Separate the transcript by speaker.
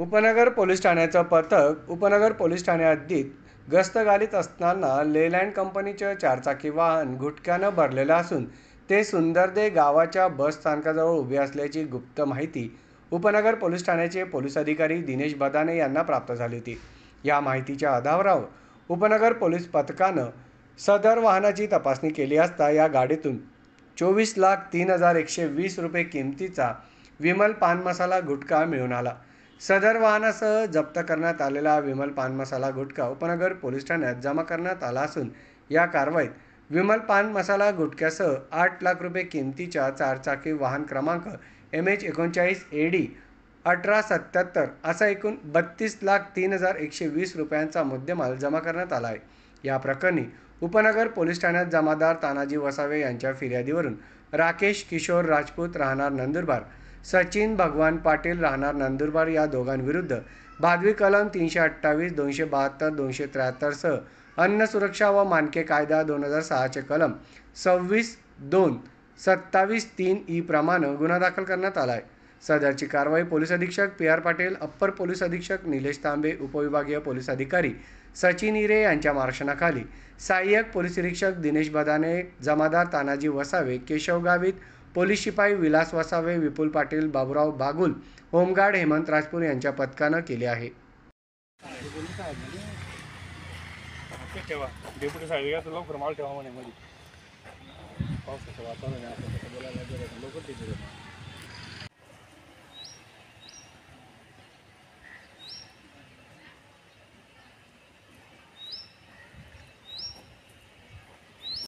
Speaker 1: उपनगर पोलीस ठाण्याचं पथक उपनगर पोलीस ठाण्याहद्दीत गस्त घालीत असताना लेलँड कंपनीचं चारचाकी वाहन गुटख्यानं भरलेलं असून ते सुंदरदे गावाच्या बस स्थानकाजवळ उभे असल्याची गुप्त माहिती उपनगर पोलीस ठाण्याचे पोलीस अधिकारी दिनेश बदाने यांना प्राप्त झाली होती या माहितीच्या आधारावर उपनगर पोलीस पथकानं सदर वाहनाची तपासणी केली असता या गाडीतून चोवीस लाख तीन हजार एकशे वीस रुपये किमतीचा विमल पान मसाला गुटखा मिळून आला सदर वाहनासह जप्त करण्यात आलेला विमल पान मसाला गुटखा उपनगर पोलीस ठाण्यात जमा करण्यात आला असून या कारवाईत विमल पान मसाला गुटख्यासह आठ लाख रुपये किमतीच्या चारचाकी वाहन क्रमांक एम एच एकोणचाळीस ए डी अठरा सत्याहत्तर असा एकूण बत्तीस लाख तीन हजार एकशे वीस रुपयांचा मुद्देमाल जमा करण्यात आला आहे या प्रकरणी उपनगर पोलीस ठाण्यात जमादार तानाजी वसावे यांच्या फिर्यादीवरून राकेश किशोर राजपूत राहणार नंदुरबार सचिन भगवान पाटील राहणार नंदुरबार या दोघांविरुद्ध भादवी कलम तीनशे अठ्ठावीस दोनशे बहात्तर दोनशे त्र्याहत्तरसह अन्न सुरक्षा व मानके कायदा दोन हजार सहाचे कलम सव्वीस दोन सत्तावीस तीन ई प्रमाणे गुन्हा दाखल करण्यात आला आहे सदरची कारवाई पोलीस अधीक्षक P R Patil upper police अधीक्षक निलेश तांबे उपविभागीय पोलीस अधिकारी सचिन इरे यांच्या मार्गदर्शनाखाली सहाय्यक पोलीस निरीक्षक दिनेश बदाने जमादार तानाजी वसावे केशव गावित पोलीस शिपाई विलास वसावे विपुल पाटील बाबुराव बागुल होमगार्ड हेमंत राजपूर यांच्या पथकानं केले आहे